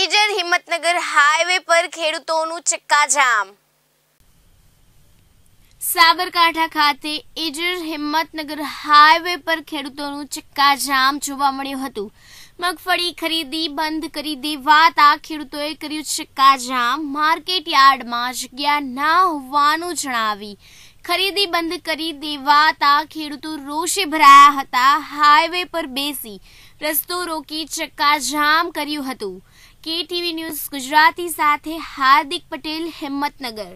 ઈજર Himmatnagar highway પર ખેડૂતોનું ચક્કાજામ સાબરકાંઠા ખાતે ઈજર હિંમતનગર હાઈવે પર ખેડૂતોનું ચક્કાજામ જોવા મળ્યું હતું મગફળી ખરીદી બંધ કરી દેવાતા ખેડૂતોએ કર્યું ચક્કાજામ માર્કેટ યાર્ડમાં જગ્યા ના હોવાનું જણાવી ખરીદી બંધ કરી દેવાતા ખેડૂતો રોષે ભરાયા હતા હાઈવે પર બેસી રસ્તો રોકી ચક્કાજામ કર્યું હતું કેટીવી ન્યૂઝ ગુજરાતી સાથે હાર્દિક પટેલ હિંમતનગર